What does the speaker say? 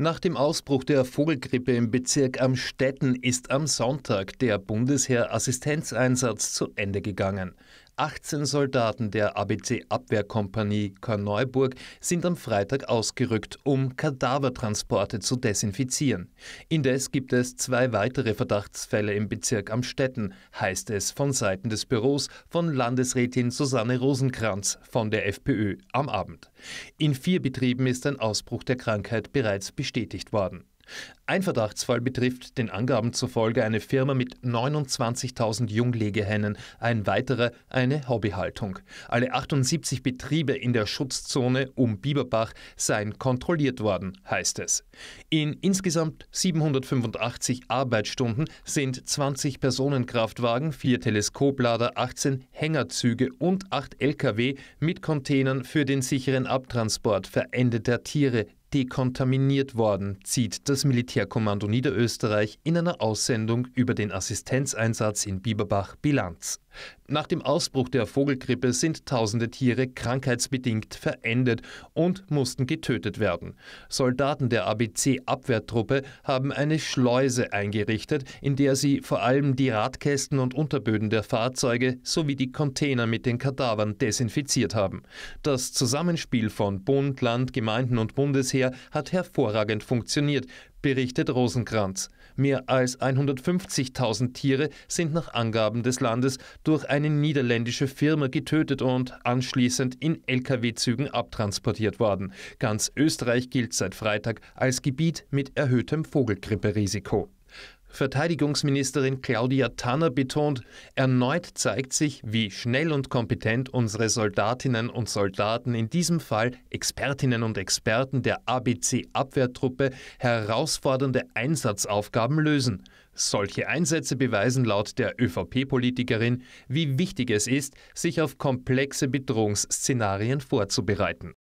Nach dem Ausbruch der Vogelgrippe im Bezirk Amstetten ist am Sonntag der Bundesheer-Assistenzeinsatz zu Ende gegangen. 18 Soldaten der ABC-Abwehrkompanie Korneuburg sind am Freitag ausgerückt, um Kadavertransporte zu desinfizieren. Indes gibt es zwei weitere Verdachtsfälle im Bezirk Amstetten, heißt es von Seiten des Büros von Landesrätin Susanne Rosenkranz von der FPÖ am Abend. In vier Betrieben ist ein Ausbruch der Krankheit bereits bestätigt worden. Ein Verdachtsfall betrifft den Angaben zufolge eine Firma mit 29.000 Junglegehennen, ein weiterer eine Hobbyhaltung. Alle 78 Betriebe in der Schutzzone um Bieberbach seien kontrolliert worden, heißt es. In insgesamt 785 Arbeitsstunden sind 20 Personenkraftwagen, 4 Teleskoplader, 18 Hängerzüge und 8 Lkw mit Containern für den sicheren Abtransport verendeter Tiere dekontaminiert worden, zieht das Militärkommando Niederösterreich in einer Aussendung über den Assistenzeinsatz in Bieberbach Bilanz. Nach dem Ausbruch der Vogelgrippe sind tausende Tiere krankheitsbedingt verendet und mussten getötet werden. Soldaten der ABC-Abwehrtruppe haben eine Schleuse eingerichtet, in der sie vor allem die Radkästen und Unterböden der Fahrzeuge sowie die Container mit den Kadavern desinfiziert haben. Das Zusammenspiel von Bund, Land, Gemeinden und Bundesheer hat hervorragend funktioniert, berichtet Rosenkranz. Mehr als 150.000 Tiere sind nach Angaben des Landes durch eine niederländische Firma getötet und anschließend in Lkw-Zügen abtransportiert worden. Ganz Österreich gilt seit Freitag als Gebiet mit erhöhtem Vogelgripperisiko. Verteidigungsministerin Claudia Tanner betont, erneut zeigt sich, wie schnell und kompetent unsere Soldatinnen und Soldaten, in diesem Fall Expertinnen und Experten der ABC-Abwehrtruppe, herausfordernde Einsatzaufgaben lösen. Solche Einsätze beweisen laut der ÖVP-Politikerin, wie wichtig es ist, sich auf komplexe Bedrohungsszenarien vorzubereiten.